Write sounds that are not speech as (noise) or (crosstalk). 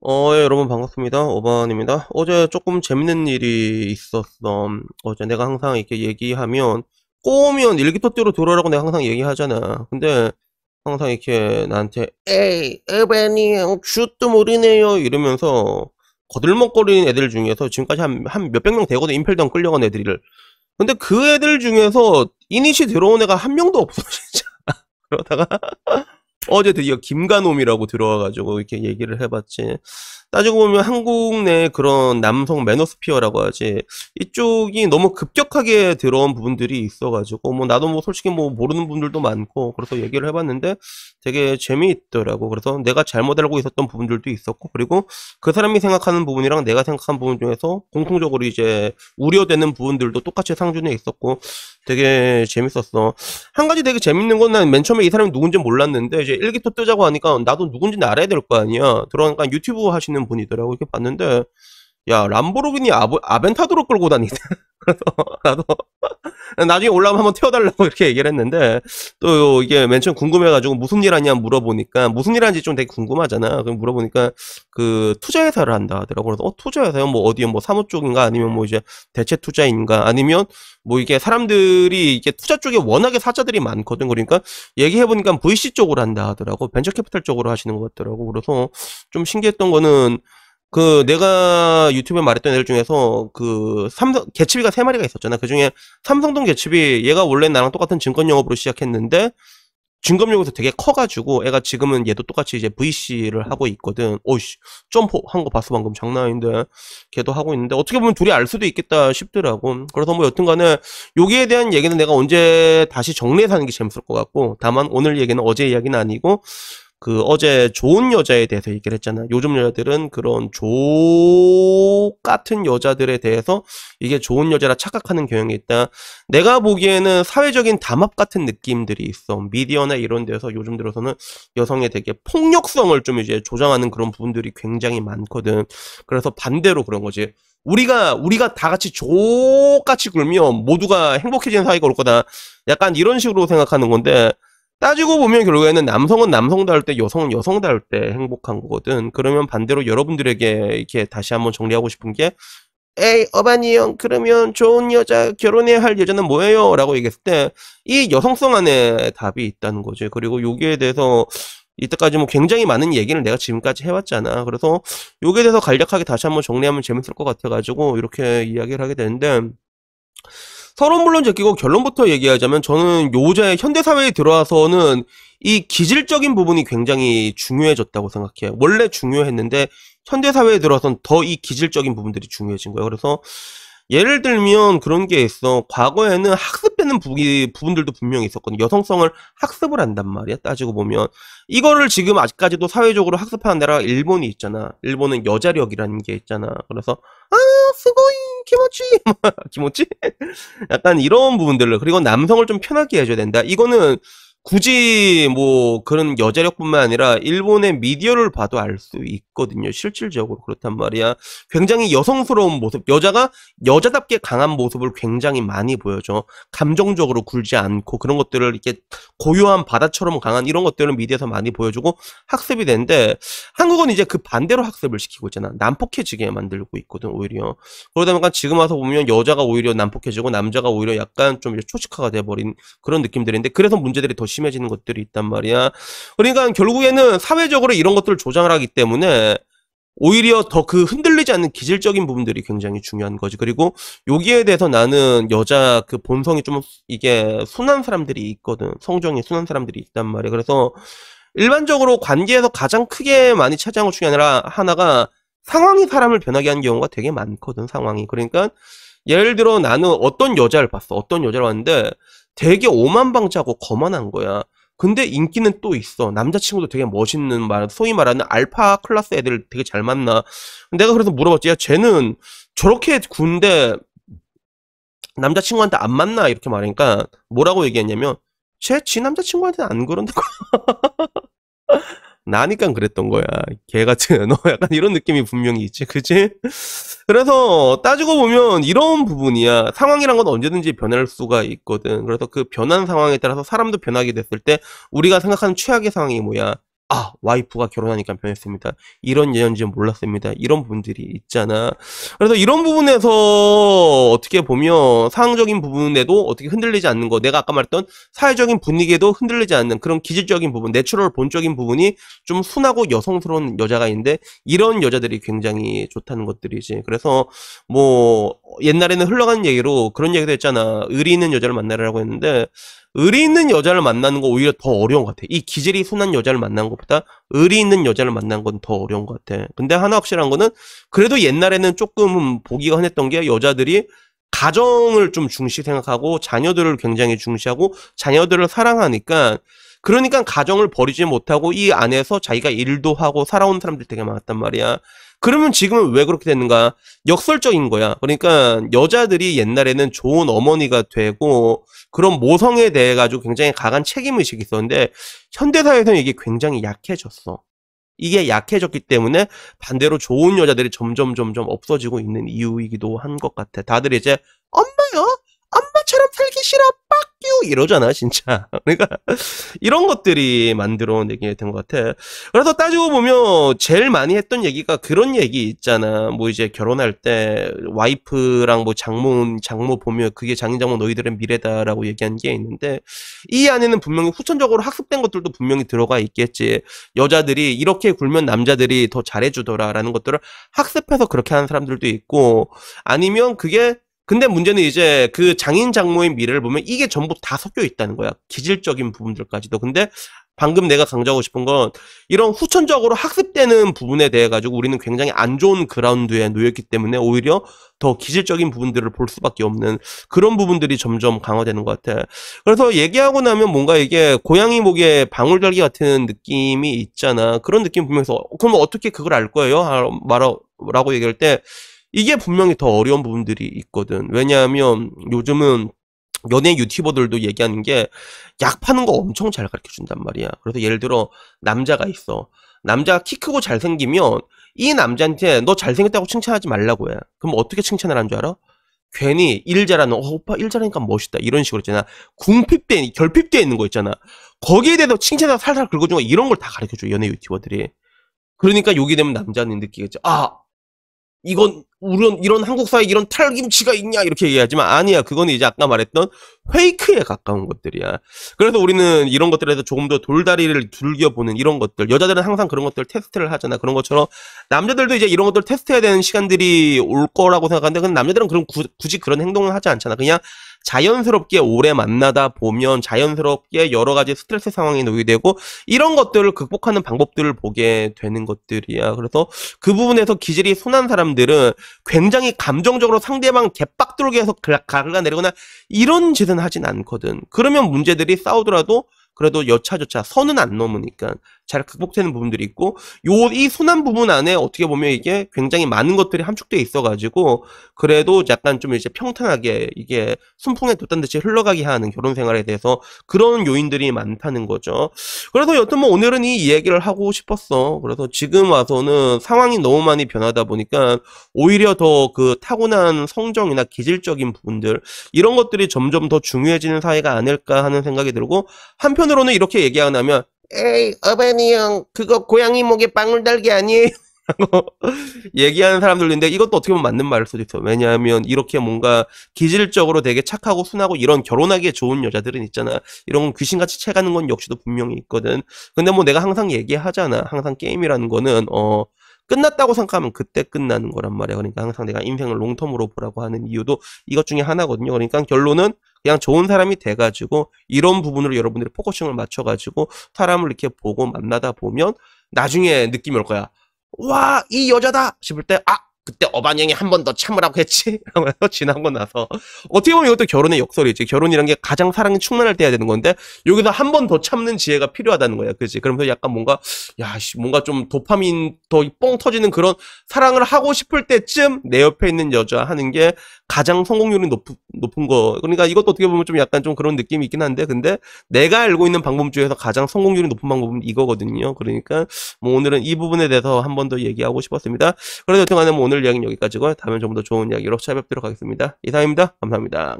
어, 예, 여러분 반갑습니다. 오반입니다. 어제 조금 재밌는 일이 있었어. 어제 내가 항상 이렇게 얘기하면 꼬우면 일기토띠로 들어오라고 내가 항상 얘기하잖아. 근데 항상 이렇게 나한테 에이, 에반이요 슛도 모르네요. 이러면서 거들먹거리는 애들 중에서 지금까지 한, 한 몇백 명 되거든. 임펠던 끌려간 애들을. 근데 그 애들 중에서 이니시 들어온 애가 한 명도 없어, (laughs) 진짜. 그러다가 어제 드디어 김가놈이라고 들어와가지고 이렇게 얘기를 해봤지. 따지고 보면 한국 내 그런 남성 매너스피어라고 하지 이쪽이 너무 급격하게 들어온 부분들이 있어가지고 뭐 나도 뭐 솔직히 뭐 모르는 분들도 많고 그래서 얘기를 해봤는데 되게 재미있더라고 그래서 내가 잘못 알고 있었던 부분들도 있었고 그리고 그 사람이 생각하는 부분이랑 내가 생각한 부분 중에서 공통적으로 이제 우려되는 부분들도 똑같이 상준에 있었고 되게 재밌었어 한 가지 되게 재밌는 건 난 맨 처음에 이 사람이 누군지 몰랐는데 이제 일기토 뜨자고 하니까 나도 누군지 알아야 될 거 아니야 들어가니까 유튜브 하시는 있는 분이더라고 이렇게 봤는데 야 람보르기니 아보, 아벤타도로 끌고 다니네 (laughs) 그래서 나도 나중에 올라오면 한번 태워달라고 이렇게 얘기를 했는데 또 이게 맨 처음 궁금해가지고 무슨 일 하냐 물어보니까 무슨 일 하는지 좀 되게 궁금하잖아 그럼 물어보니까 그 투자회사를 한다 하더라고 그래서 어 투자회사요 뭐 어디에 뭐 사무 쪽인가 아니면 뭐 이제 대체 투자인가 아니면 뭐 이게 사람들이 이게 투자 쪽에 워낙에 사자들이 많거든 그러니까 얘기해보니까 VC 쪽으로 한다 하더라고 벤처 캐피탈 쪽으로 하시는 것 같더라고 그래서 좀 신기했던 거는 그 내가 유튜브에 말했던 애들 중에서 그 삼성 개츠비가 세 마리가 있었잖아. 그 중에 삼성동 개츠비 얘가 원래 나랑 똑같은 증권 영업으로 시작했는데 증권 영업에서 되게 커가지고 애가 지금은 얘도 똑같이 이제 VC를 하고 있거든. 오씨 점프 한거 봤어 방금 장난 아닌데 걔도 하고 있는데 어떻게 보면 둘이 알 수도 있겠다 싶더라고. 그래서 뭐 여튼간에 여기에 대한 얘기는 내가 언제 다시 정리해서 하는 게 재밌을 것 같고 다만 오늘 얘기는 어제 이야기는 아니고 그 어제 좋은 여자에 대해서 얘기를 했잖아. 요즘 여자들은 그런 조 같은 여자들에 대해서 이게 좋은 여자라 착각하는 경향이 있다. 내가 보기에는 사회적인 담합 같은 느낌들이 있어. 미디어나 이런 데서 요즘 들어서는 여성에 되게 폭력성을 좀 이제 조장하는 그런 부분들이 굉장히 많거든. 그래서 반대로 그런 거지. 우리가 우리가 다 같이 조같이 굴면 모두가 행복해지는 사회가 올 거다. 약간 이런 식으로 생각하는 건데 따지고 보면 결국에는 남성은 남성다룰때 여성은 여성다룰때 행복한 거거든. 그러면 반대로 여러분들에게 이렇게 다시 한번 정리하고 싶은 게 에이 어반이 형 그러면 좋은 여자 결혼해야 할 여자는 뭐예요? 라고 얘기했을 때 이 여성성 안에 답이 있다는 거지. 그리고 여기에 대해서 이때까지 뭐 굉장히 많은 얘기를 내가 지금까지 해왔잖아. 그래서 여기에 대해서 간략하게 다시 한번 정리하면 재밌을 것 같아가지고 이렇게 이야기를 하게 되는데 서론 물론 제끼고 결론부터 얘기하자면 저는 요자의 현대사회에 들어와서는 이 기질적인 부분이 굉장히 중요해졌다고 생각해요. 원래 중요했는데 현대사회에 들어와서는 더 이 기질적인 부분들이 중요해진 거예요. 그래서 예를 들면 그런 게 있어. 과거에는 학습되는 부기, 부분들도 분명히 있었거든. 여성성을 학습을 한단 말이야. 따지고 보면. 이거를 지금 아직까지도 사회적으로 학습하는 나라가 일본이 있잖아. 일본은 여자력이라는 게 있잖아. 그래서, 아, 수고이김모찌김모찌 (laughs) 약간 이런 부분들을. 그리고 남성을 좀 편하게 해줘야 된다. 이거는 굳이 뭐 그런 여자력뿐만 아니라 일본의 미디어를 봐도 알 수 있거든요. 실질적으로 그렇단 말이야. 굉장히 여성스러운 모습, 여자가 여자답게 강한 모습을 굉장히 많이 보여줘. 감정적으로 굴지 않고 그런 것들을 이렇게 고요한 바다처럼 강한 이런 것들을 미디어에서 많이 보여주고 학습이 되는데 한국은 이제 그 반대로 학습을 시키고 있잖아. 난폭해지게 만들고 있거든 오히려. 그러다 보니까 지금 와서 보면 여자가 오히려 난폭해지고 남자가 오히려 약간 좀 초식화가 돼버린 그런 느낌들인데 그래서 문제들이 더 심. 심해지는 것들이 있단 말이야. 그러니까 결국에는 사회적으로 이런 것들을 조장을 하기 때문에 오히려 더 그 흔들리지 않는 기질적인 부분들이 굉장히 중요한 거지. 그리고 여기에 대해서 나는 여자 그 본성이 좀 이게 순한 사람들이 있거든. 성정이 순한 사람들이 있단 말이야. 그래서 일반적으로 관계에서 가장 크게 많이 차지한 것 중에 하나, 하나가 상황이 사람을 변하게 하는 경우가 되게 많거든, 상황이. 그러니까 예를 들어 나는 어떤 여자를 봤어. 어떤 여자를 봤는데 되게 오만방자고 거만한 거야. 근데 인기는 또 있어. 남자친구도 되게 멋있는 말, 소위 말하는 알파 클라스 애들 되게 잘 만나. 내가 그래서 물어봤지. 야, 쟤는 저렇게 군대 남자친구한테 안 만나? 이렇게 말하니까 뭐라고 얘기했냐면, 쟤 지 남자친구한테는 안 그런다고. (laughs) 나니까 그랬던 거야. 개 같은 (laughs) 너 약간 이런 느낌이 분명히 있지, 그치? 그래서 따지고 보면 이런 부분이야. 상황이란 건 언제든지 변할 수가 있거든. 그래서 그 변한 상황에 따라서 사람도 변하게 됐을 때 우리가 생각하는 최악의 상황이 뭐야? 아 와이프가 결혼하니까 변했습니다. 이런 예언지 몰랐습니다. 이런 분들이 있잖아. 그래서 이런 부분에서 어떻게 보면 상황적인 부분에도 어떻게 흔들리지 않는 거 내가 아까 말했던 사회적인 분위기에도 흔들리지 않는 그런 기질적인 부분 내추럴 본적인 부분이 좀 순하고 여성스러운 여자가 있는데 이런 여자들이 굉장히 좋다는 것들이지. 그래서 뭐 옛날에는 흘러가는 얘기로 그런 얘기도 했잖아. 의리 있는 여자를 만나라고 했는데 의리 있는 여자를 만나는 거 오히려 더 어려운 것 같아. 이 기질이 순한 여자를 만난 것보다 의리 있는 여자를 만난 건 더 어려운 것 같아. 근데 하나 확실한 거는 그래도 옛날에는 조금 보기가 흔했던 게 여자들이 가정을 좀 중시 생각하고 자녀들을 굉장히 중시하고 자녀들을 사랑하니까 그러니까 가정을 버리지 못하고 이 안에서 자기가 일도 하고 살아온 사람들 되게 많았단 말이야. 그러면 지금은 왜 그렇게 됐는가? 역설적인 거야. 그러니까 여자들이 옛날에는 좋은 어머니가 되고 그런 모성에 대해 가지고 굉장히 강한 책임 의식이 있었는데 현대사회에서는 이게 굉장히 약해졌어. 이게 약해졌기 때문에 반대로 좋은 여자들이 점점 점점 없어지고 있는 이유이기도 한 것 같아. 다들 이제 엄마요, 엄마처럼 살기 싫어, 빡 이러잖아 진짜. (laughs) 그러니까 이런 것들이 만들어온 얘기가 된 것 같아. 그래서 따지고 보면 제일 많이 했던 얘기가 그런 얘기 있잖아. 뭐 이제 결혼할 때 와이프랑 뭐 장모 장모 보면 그게 장인장모 너희들의 미래다라고 얘기한 게 있는데 이 안에는 분명히 후천적으로 학습된 것들도 분명히 들어가 있겠지. 여자들이 이렇게 굴면 남자들이 더 잘해주더라라는 것들을 학습해서 그렇게 하는 사람들도 있고 아니면 그게 근데 문제는 이제 그 장인 장모의 미래를 보면 이게 전부 다 섞여 있다는 거야. 기질적인 부분들까지도. 근데 방금 내가 강조하고 싶은 건 이런 후천적으로 학습되는 부분에 대해 가지고 우리는 굉장히 안 좋은 그라운드에 놓였기 때문에 오히려 더 기질적인 부분들을 볼 수밖에 없는 그런 부분들이 점점 강화되는 것 같아. 그래서 얘기하고 나면 뭔가 이게 고양이 목에 방울절기 같은 느낌이 있잖아. 그런 느낌 보면서 어, 그럼 어떻게 그걸 알 거예요? 말라고 얘기할 때 이게 분명히 더 어려운 부분들이 있거든. 왜냐하면 요즘은 연예 유튜버들도 얘기하는 게 약 파는 거 엄청 잘 가르쳐 준단 말이야. 그래서 예를 들어 남자가 있어. 남자가 키 크고 잘생기면 이 남자한테 너 잘생겼다고 칭찬하지 말라고 해. 그럼 어떻게 칭찬을 한 줄 알아? 괜히 일 잘하는 어, 오빠 일 잘하니까 멋있다 이런 식으로 있잖아 궁핍돼결핍돼 있는 거 있잖아 거기에 대해서 칭찬하고 살살 긁어주는 거 이런 걸 다 가르쳐줘 연예 유튜버들이 그러니까 여기 되면 남자는 느끼겠죠 아 이건 우런 이런 한국 사회 이런 탈김치가 있냐 이렇게 얘기하지만 아니야 그거는 이제 아까 말했던 페이크에 가까운 것들이야 그래서 우리는 이런 것들에서 조금 더 돌다리를 둘겨보는 이런 것들 여자들은 항상 그런 것들 테스트를 하잖아 그런 것처럼 남자들도 이제 이런 것들 테스트해야 되는 시간들이 올 거라고 생각하는데 근데 남자들은 그런 구, 굳이 그런 행동을 하지 않잖아 그냥 자연스럽게 오래 만나다 보면 자연스럽게 여러 가지 스트레스 상황에 놓이게 되고 이런 것들을 극복하는 방법들을 보게 되는 것들이야. 그래서 그 부분에서 기질이 순한 사람들은 굉장히 감정적으로 상대방 개빡돌게 해서 갈라내리거나 이런 짓은 하진 않거든. 그러면 문제들이 싸우더라도 그래도 여차저차 선은 안 넘으니까 잘 극복되는 부분들이 있고 요이 순환 부분 안에 어떻게 보면 이게 굉장히 많은 것들이 함축되어 있어가지고 그래도 약간 좀 이제 평탄하게 이게 순풍에 돋단 듯이 흘러가게 하는 결혼 생활에 대해서 그런 요인들이 많다는 거죠. 그래서 여튼 뭐 오늘은 이얘기를 하고 싶었어. 그래서 지금 와서는 상황이 너무 많이 변하다 보니까 오히려 더 그 타고난 성정이나 기질적인 부분들 이런 것들이 점점 더 중요해지는 사회가 아닐까 하는 생각이 들고 한편으로는 이렇게 얘기하면 에이 어벤이 형 그거 고양이 목에 빵을 달게 아니에요 (laughs) 라 얘기하는 사람들 인데 이것도 어떻게 보면 맞는 말일 수도 있어요 왜냐하면 이렇게 뭔가 기질적으로 되게 착하고 순하고 이런 결혼하기에 좋은 여자들은 있잖아 이런 귀신같이 채가는 건 역시도 분명히 있거든 근데 뭐 내가 항상 얘기하잖아 항상 게임이라는 거는 어 끝났다고 생각하면 그때 끝나는 거란 말이야. 그러니까 항상 내가 인생을 롱텀으로 보라고 하는 이유도 이것 중에 하나거든요. 그러니까 결론은 그냥 좋은 사람이 돼가지고 이런 부분으로 여러분들이 포커싱을 맞춰가지고 사람을 이렇게 보고 만나다 보면 나중에 느낌이 올 거야. 와, 이 여자다! 싶을 때, 아, 그때 어반영이 한 번 더 참으라고 했지? (laughs) 하면서 지나고 나서 어떻게 보면 이것도 결혼의 역설이지 결혼이란 게 가장 사랑이 충만할 때야 해 되는 건데 여기서 한 번 더 참는 지혜가 필요하다는 거야 그지 그러면서 약간 뭔가 야 씨, 뭔가 좀 도파민 더 뻥 터지는 그런 사랑을 하고 싶을 때쯤 내 옆에 있는 여자 하는 게 가장 성공률이 높, 높은 거 그러니까 이것도 어떻게 보면 좀 약간 좀 그런 느낌이 있긴 한데 근데 내가 알고 있는 방법 중에서 가장 성공률이 높은 방법은 이거거든요 그러니까 뭐 오늘은 이 부분에 대해서 한 번 더 얘기하고 싶었습니다 그래서 여튼간에 뭐 오늘 오늘 이야기는 여기까지고 다음엔 좀 더 좋은 이야기로 찾아뵙도록 하겠습니다. 이상입니다. 감사합니다.